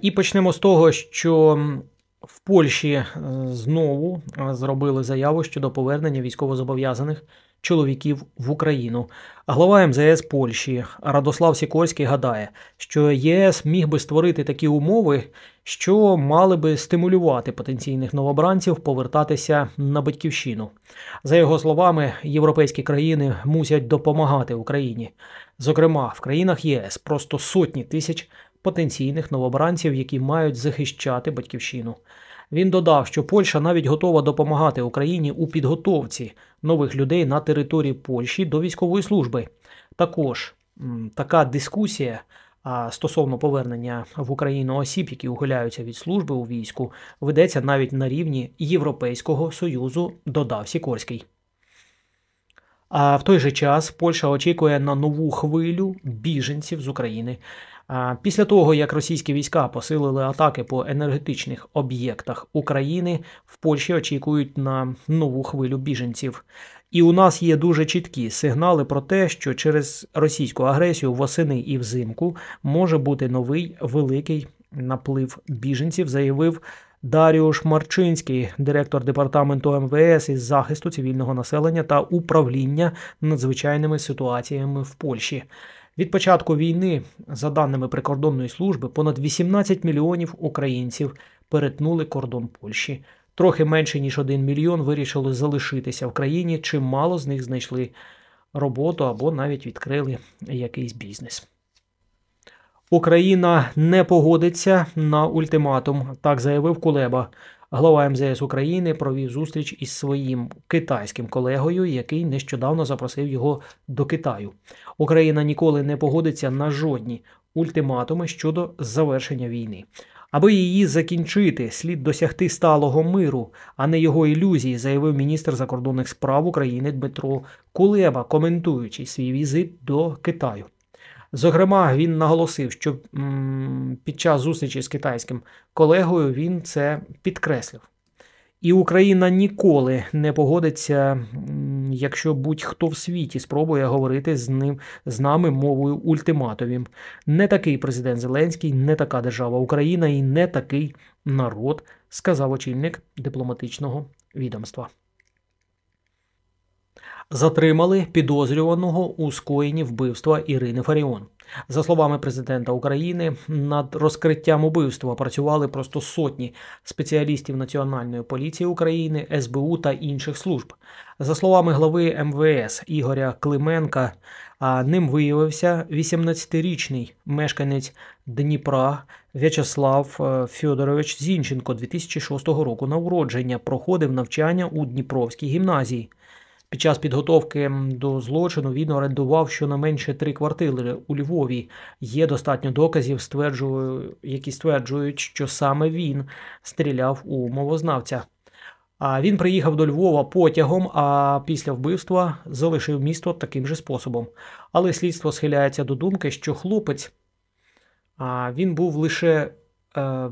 І почнемо з того, що в Польщі е, знову е, зробили заяву щодо повернення військовозобов'язаних чоловіків в Україну. Глава МЗС Польщі Радослав Сікорський гадає, що ЄС міг би створити такі умови, що мали би стимулювати потенційних новобранців повертатися на батьківщину. За його словами, європейські країни мусять допомагати Україні. Зокрема, в країнах ЄС просто сотні тисяч потенційних новобранців, які мають захищати батьківщину. Він додав, що Польща навіть готова допомагати Україні у підготовці нових людей на території Польщі до військової служби. Також така дискусія стосовно повернення в Україну осіб, які ухиляються від служби у війську, ведеться навіть на рівні Європейського союзу. Додав Сікорський. А в той же час Польща очікує на нову хвилю біженців з України. Після того, як російські війська посилили атаки по енергетичних об'єктах України, в Польщі очікують на нову хвилю біженців. І у нас є дуже чіткі сигнали про те, що через російську агресію восени і взимку може бути новий великий наплив біженців, заявив Даріуш Марчинський, директор департаменту МВС із захисту цивільного населення та управління надзвичайними ситуаціями в Польщі. Від початку війни, за даними прикордонної служби, понад 18 мільйонів українців перетнули кордон Польщі. Трохи менше ніж 1 мільйон вирішили залишитися в країні. Чимало з них знайшли роботу або навіть відкрили якийсь бізнес. Україна не погодиться на ультиматум, так заявив Кулеба. Глава МЗС України провів зустріч із своїм китайським колегою, який нещодавно запросив його до Китаю. Україна ніколи не погодиться на жодні ультиматуми щодо завершення війни. Аби її закінчити, слід досягти сталого миру, а не його ілюзії, заявив міністр закордонних справ України Дмитро Кулеба, коментуючи свій візит до Китаю. Зокрема, він наголосив, що під час зустрічі з китайським колегою він це підкреслив. І Україна ніколи не погодиться, якщо будь-хто в світі спробує говорити з ним з нами мовою ультиматовим. Не такий президент Зеленський, не така держава Україна і не такий народ, сказав очільник дипломатичного відомства затримали підозрюваного у скоєнні вбивства Ірини Фаріон. За словами президента України, над розкриттям убивства працювали просто сотні спеціалістів Національної поліції України, СБУ та інших служб. За словами глави МВС Ігоря Клименка, ним виявився 18-річний мешканець Дніпра В'ячеслав е, Федорович Зінченко, 2006 року на уродження. проходив навчання у Дніпровській гімназії. Під час підготовки до злочину він орендував щонайменше три квартири у Львові. Є достатньо доказів, стверджую, які стверджують, що саме він стріляв у мовознавця. А він приїхав до Львова потягом, а після вбивства залишив місто таким же способом. Але слідство схиляється до думки, що хлопець він був лише е,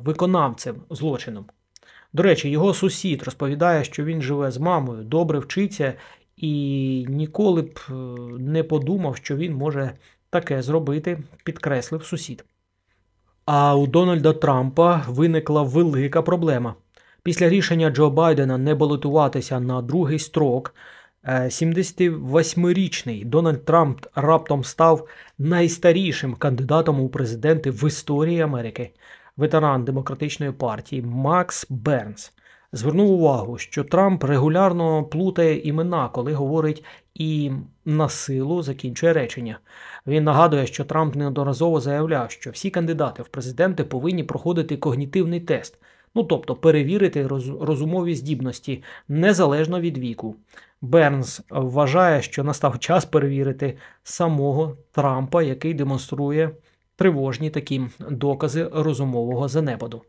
виконавцем злочином. До речі, його сусід розповідає, що він живе з мамою, добре вчиться і ніколи б е, не подумав, що він може таке зробити, підкреслив сусід. А у Дональда Трампа виникла велика проблема. Після рішення Джо Байдена не балотуватися на другий строк. 78-річний е, Дональд Трамп раптом став найстарішим кандидатом у президенти в історії Америки, ветеран демократичної партії Макс Бернс звернув увагу, що Трамп регулярно плутає імена, коли говорить і на силу закінчує речення. Він нагадує, що Трамп неодноразово заявляв, що всі кандидати в президенти повинні проходити когнітивний тест. Ну, тобто перевірити розумові здібності незалежно від віку. Бернс вважає, що настав час перевірити самого Трампа, який демонструє тривожні такі докази розумового занепаду.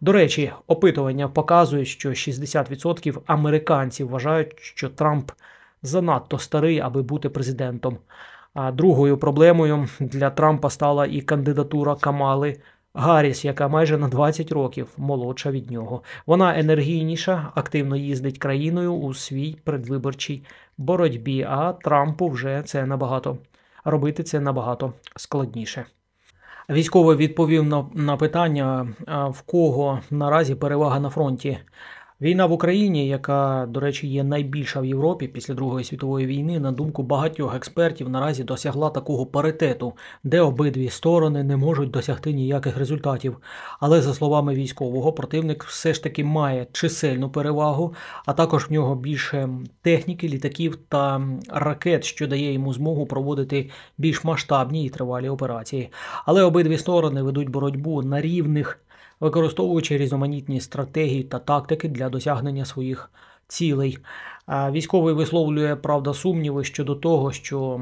До речі, опитування показує, що 60% американців вважають, що Трамп занадто старий, аби бути президентом. А другою проблемою для Трампа стала і кандидатура Камали. Гарріс, яка майже на 20 років молодша від нього, вона енергійніша, активно їздить країною у свій предвиборчій боротьбі. А Трампу вже це набагато робити це набагато складніше. Військовий відповів на, на питання, в кого наразі перевага на фронті. Війна в Україні, яка, до речі, є найбільша в Європі після Другої світової війни, на думку багатьох експертів, наразі досягла такого паритету, де обидві сторони не можуть досягти ніяких результатів. Але за словами військового, противник все ж таки має чисельну перевагу, а також в нього більше техніки, літаків та ракет, що дає йому змогу проводити більш масштабні і тривалі операції. Але обидві сторони ведуть боротьбу на рівних використовуючи різноманітні стратегії та тактики для досягнення своїх цілей. Військовий висловлює правда сумніви щодо того, що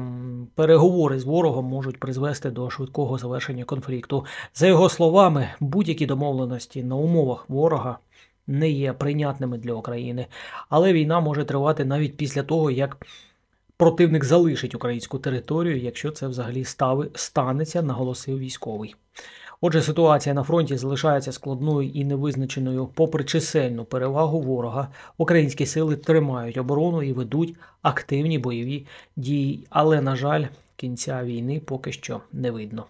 переговори з ворогом можуть призвести до швидкого завершення конфлікту. За його словами, будь-які домовленості на умовах ворога. Не є прийнятними для України, але війна може тривати навіть після того, як противник залишить українську територію, якщо це взагалі станеться, наголосив військовий. Отже, ситуація на фронті залишається складною і невизначеною. Попри чисельну перевагу ворога, українські сили тримають оборону і ведуть активні бойові дії. Але, на жаль, кінця війни поки що не видно.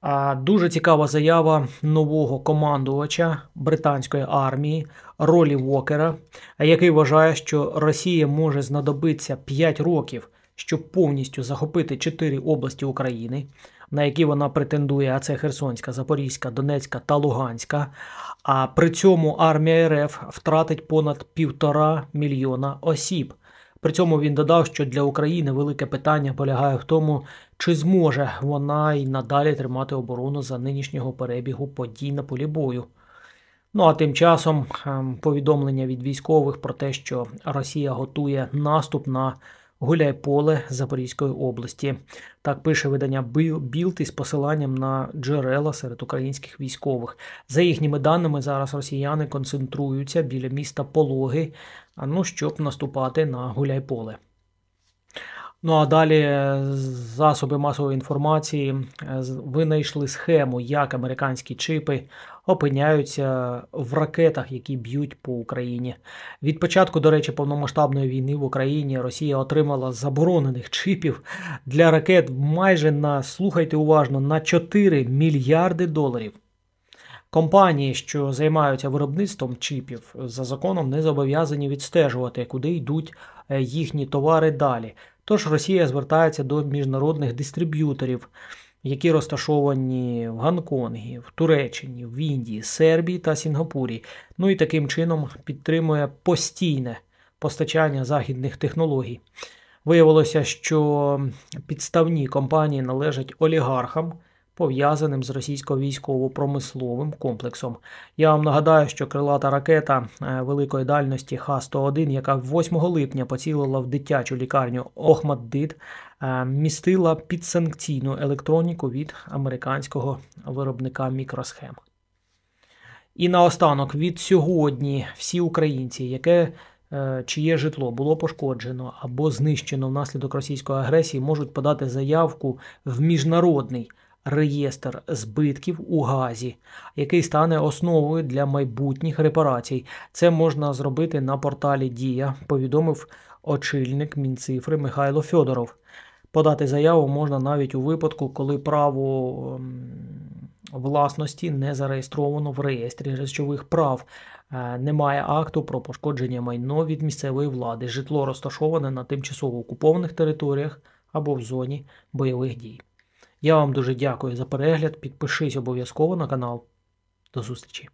А дуже цікава заява нового командувача британської армії Ролі Вокера, який вважає, що Росія може знадобитися 5 років, щоб повністю захопити 4 області України на які вона претендує, а це Херсонська, Запорізька, Донецька та Луганська. А при цьому армія РФ втратить понад півтора мільйона осіб. При цьому він додав, що для України велике питання полягає в тому, чи зможе вона й надалі тримати оборону за нинішнього перебігу подій на полі бою. Ну а тим часом ем, повідомлення від військових про те, що Росія готує наступ на Гуляйполе Запорізької області. Так пише видання Білд із посиланням на джерела серед українських військових. За їхніми даними, зараз росіяни концентруються біля міста Пологи, ну, щоб наступати на Гуляйполе. Ну а далі е, засоби масової інформації е, винайшли схему, як американські чипи опиняються в ракетах, які б'ють по Україні. Від початку, до речі, повномасштабної війни в Україні Росія отримала заборонених чипів для ракет майже на слухайте уважно на 4 мільярди доларів. Компанії, що займаються виробництвом чіпів, за законом не зобов'язані відстежувати, куди йдуть е, їхні товари далі. Тож Росія звертається до міжнародних дистриб'юторів які розташовані в Гонконгі, в Туреччині, в Індії, Сербії та Сінгапурі, ну і таким чином підтримує постійне постачання західних технологій. Виявилося, що підставні компанії належать олігархам, пов'язаним з російсько-військово-промисловим комплексом. Я вам нагадаю, що крилата ракета е, великої дальності Х-101, яка 8 липня поцілила в дитячу лікарню Охмаддит, е, містила підсанкційну електроніку від американського виробника мікросхем. І наостанок від сьогодні всі українці, яке е, Чиє житло було пошкоджено або знищено внаслідок російської агресії, можуть подати заявку в міжнародний реєстр збитків у газі, який стане основою для майбутніх репарацій. Це можна зробити на порталі Дія, повідомив очільник Мінцифри Михайло Фьодоров. Подати заяву можна навіть у випадку, коли право ем, власності не зареєстровано в реєстрі речових прав. Е, немає акту про пошкодження майно від місцевої влади. Житло розташоване на тимчасово окупованих територіях або в зоні бойових дій. Я вам дуже дякую за перегляд. Підпишись обов'язково на канал. До зустрічі!